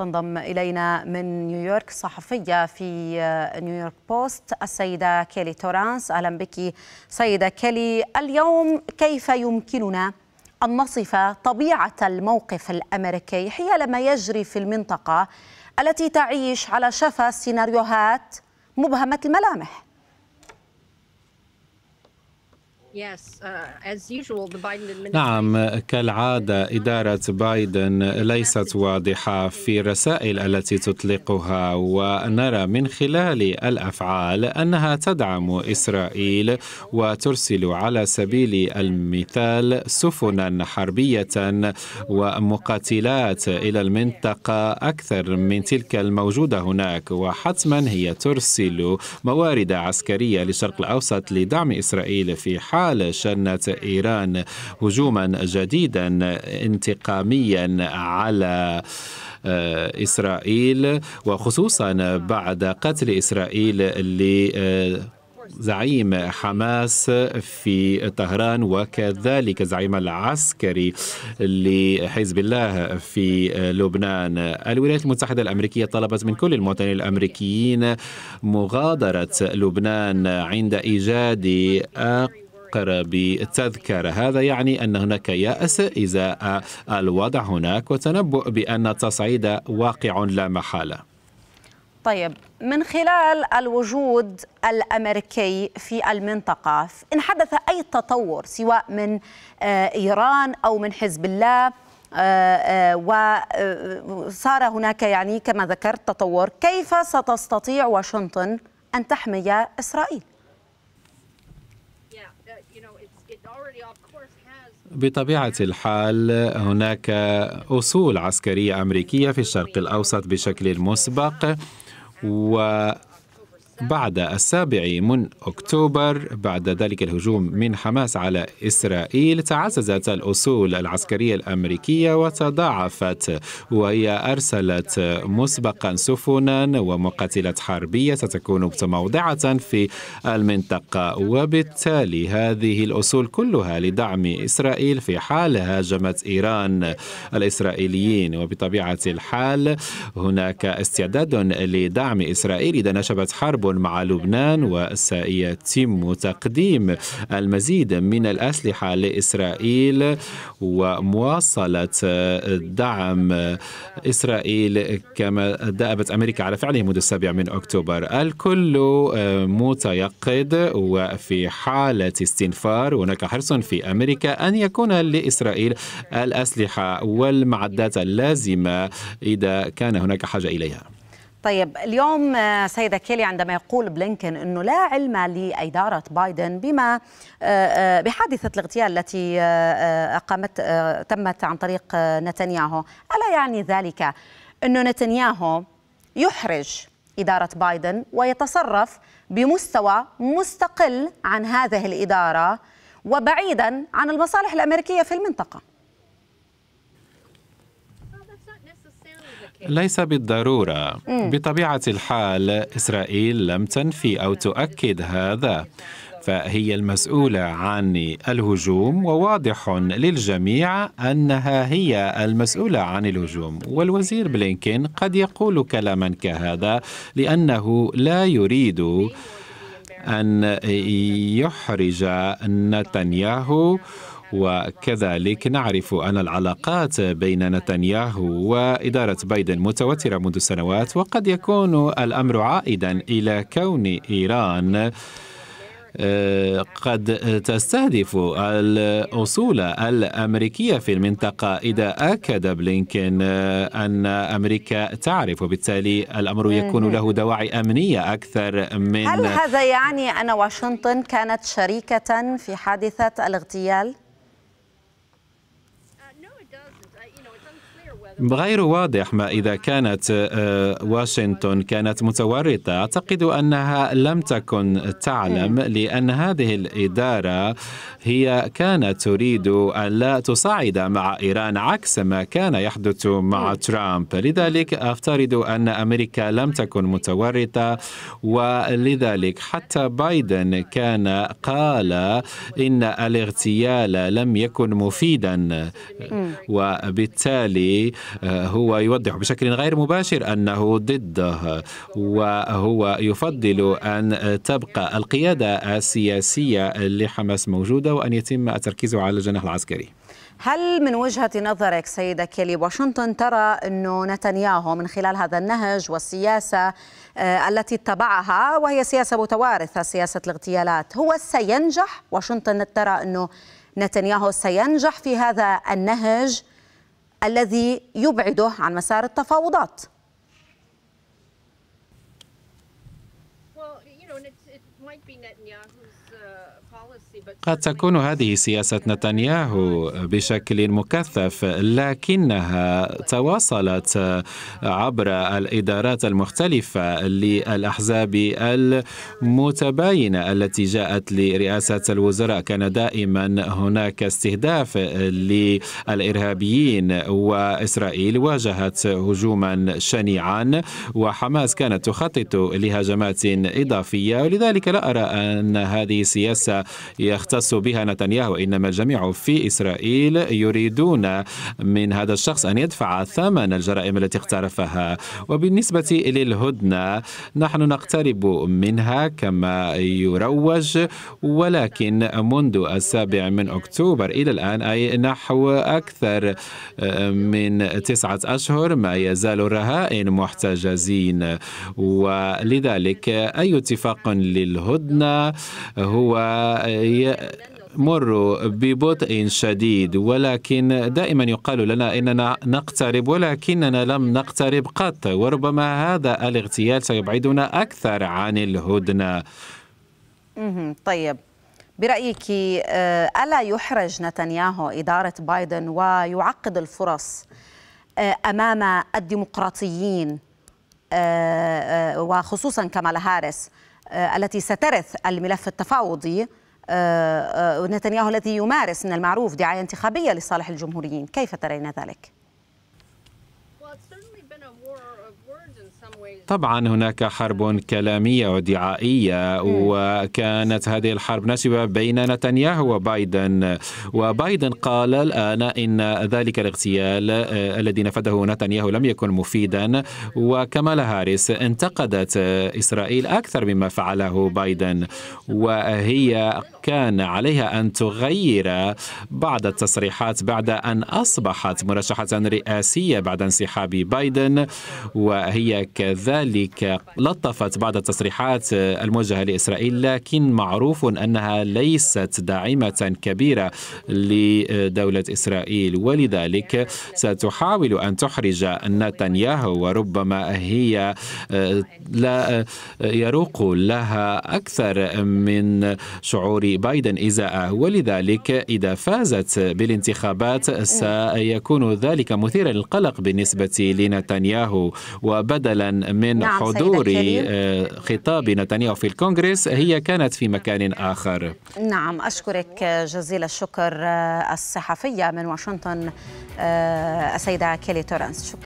تنضم إلينا من نيويورك صحفية في نيويورك بوست السيدة كيلي تورانس أهلا بك سيدة كيلي اليوم كيف يمكننا أن نصف طبيعة الموقف الأمريكي حيال ما يجري في المنطقة التي تعيش على شفا سيناريوهات مبهمة الملامح Uh, نعم كالعادة إدارة بايدن ليست واضحة في الرسائل التي تطلقها ونرى من خلال الأفعال أنها تدعم إسرائيل وترسل على سبيل المثال سفنا حربية ومقاتلات إلى المنطقة أكثر من تلك الموجودة هناك وحتما هي ترسل موارد عسكرية للشرق الأوسط لدعم إسرائيل في حال تعالى شنت إيران هجوما جديدا انتقاميا على آه، إسرائيل وخصوصا بعد قتل إسرائيل آه، زعيم حماس في طهران وكذلك زعيم العسكري لحزب الله في آه، لبنان الولايات المتحدة الأمريكية طلبت من كل المواطنين الأمريكيين مغادرة لبنان عند إيجاد فقر بالتذكرة هذا يعني أن هناك يأس إزاء الوضع هناك وتنبؤ بأن التصعيد واقع لا محالة طيب من خلال الوجود الامريكي في المنطقه ان حدث اي تطور سواء من آه، ايران او من حزب الله آه، آه، وصار هناك يعني كما ذكرت تطور كيف ستستطيع واشنطن ان تحمي اسرائيل بطبيعة الحال هناك أصول عسكرية أمريكية في الشرق الأوسط بشكل مسبق و بعد السابع من أكتوبر بعد ذلك الهجوم من حماس على إسرائيل تعززت الأصول العسكرية الأمريكية وتضاعفت وهي أرسلت مسبقا سفنا ومقاتلات حربية ستكون متموضعة في المنطقة وبالتالي هذه الأصول كلها لدعم إسرائيل في حال هاجمت إيران الإسرائيليين وبطبيعة الحال هناك استعداد لدعم إسرائيل إذا نشبت حرب مع لبنان وسيتم تقديم المزيد من الأسلحة لإسرائيل ومواصلة دعم إسرائيل كما دأبت أمريكا على فعله منذ السابع من أكتوبر الكل متيقظ وفي حالة استنفار هناك حرص في أمريكا أن يكون لإسرائيل الأسلحة والمعدات اللازمة إذا كان هناك حاجة إليها طيب اليوم آه، سيدة كيلي عندما يقول بلينكن أنه لا علم لإدارة بايدن بما آه، آه، بحادثة الاغتيال التي أقامت تمت عن طريق نتنياهو ألا يعني ذلك أنه نتنياهو يحرج إدارة بايدن ويتصرف بمستوى مستقل عن هذه الإدارة وبعيدا عن المصالح الأمريكية في المنطقة ليس بالضروره بطبيعه الحال اسرائيل لم تنفي او تؤكد هذا فهي المسؤولة عن الهجوم وواضح للجميع أنها هي المسؤولة عن الهجوم والوزير بلينكين قد يقول كلاما كهذا لأنه لا يريد أن يحرج نتنياهو وكذلك نعرف أن العلاقات بين نتنياهو وإدارة بايدن متوترة منذ سنوات وقد يكون الأمر عائدا إلى كون إيران آه، قد تستهدف الأصول الأمريكية في المنطقة إذا أكد بلينكين آه، أن أمريكا تعرف وبالتالي الأمر يكون له دواعي أمنية أكثر من هل هذا يعني أن واشنطن كانت شريكة في حادثة الاغتيال؟ غير واضح ما إذا كانت آه، واشنطن كانت متورطة أعتقد أنها لم تكن تعلم لأن هذه الإدارة هي كانت تريد أن لا تصعد مع إيران عكس ما كان يحدث مع ترامب لذلك أفترض أن أمريكا لم تكن متورطة ولذلك حتى بايدن كان قال إن الاغتيال لم يكن مفيدا أمم. وبالتالي آه، هو يوضح بشكل غير مباشر أنه ضده وهو يفضل أن تبقى القيادة السياسية لحماس موجودة وأن يتم التركيز على الجناح العسكري هل من وجهة نظرك سيدة كيلي واشنطن ترى أنه نتنياهو من خلال هذا النهج والسياسة آه، التي اتبعها وهي سياسة متوارثة سياسة الاغتيالات هو سينجح واشنطن ترى أنه نتنياهو سينجح في هذا النهج الذي يبعده عن مسار التفاوضات Uh, قد تكون هذه سياسة نتنياهو بشكل مكثف لكنها تواصلت عبر الإدارات المختلفة للأحزاب المتباينة التي جاءت لرئاسة الوزراء كان دائما هناك استهداف للإرهابيين وإسرائيل واجهت هجوما شنيعا وحماس كانت تخطط لهجمات إضافية الأمريكية ولذلك لا أرى أن هذه سياسة يختص بها نتنياهو إنما الجميع في إسرائيل يريدون من هذا الشخص أن يدفع ثمن الجرائم التي اقترفها وبالنسبة للهدنة نحن نقترب منها كما يروج ولكن منذ السابع من أكتوبر إلى الآن أي نحو أكثر من تسعة أشهر ما يزال الرهائن محتجزين ولذلك أي اتفاق مطلق للهدنة هو مر ببطء شديد ولكن دائما يقال لنا اننا نقترب ولكننا لم نقترب قط وربما هذا الاغتيال سيبعدنا اكثر عن الهدنه. طيب برايك آه، الا يحرج نتنياهو اداره بايدن ويعقد الفرص آه، امام الديمقراطيين آه، وخصوصا كمالا هاريس آه، التي سترث الملف التفاوضي آه، آه، نتنياهو الذي يمارس من المعروف دعاية انتخابية لصالح الجمهوريين كيف ترين ذلك؟ طبعا هناك حرب كلامية ودعائية وكانت هذه الحرب نسبه بين نتنياهو وبايدن وبايدن قال الآن إن ذلك الاغتيال الذي نفذه نتنياهو لم يكن مفيدا وكمالا هاريس انتقدت إسرائيل أكثر مما فعله بايدن وهي كان عليها أن تغير بعض التصريحات بعد أن أصبحت مرشحة رئاسية بعد انسحاب بايدن وهي كذلك لطفت بعض التصريحات الموجهة لإسرائيل لكن معروف أنها ليست داعمة كبيرة لدولة إسرائيل ولذلك ستحاول أن تحرج نتنياهو وربما هي آه، لا آه، يروق لها أكثر من شعور بايدن إزاءه ولذلك إذا فازت بالانتخابات إيه. سيكون ذلك مثيرا للقلق بالنسبة لنتنياهو وبدلا من نعم حضور آه، خطاب نتنياهو في الكونغرس هي كانت في مكان آخر نعم أشكرك جزيل الشكر آه، الصحفية من واشنطن آه، السيدة كيلي تورنس شكرا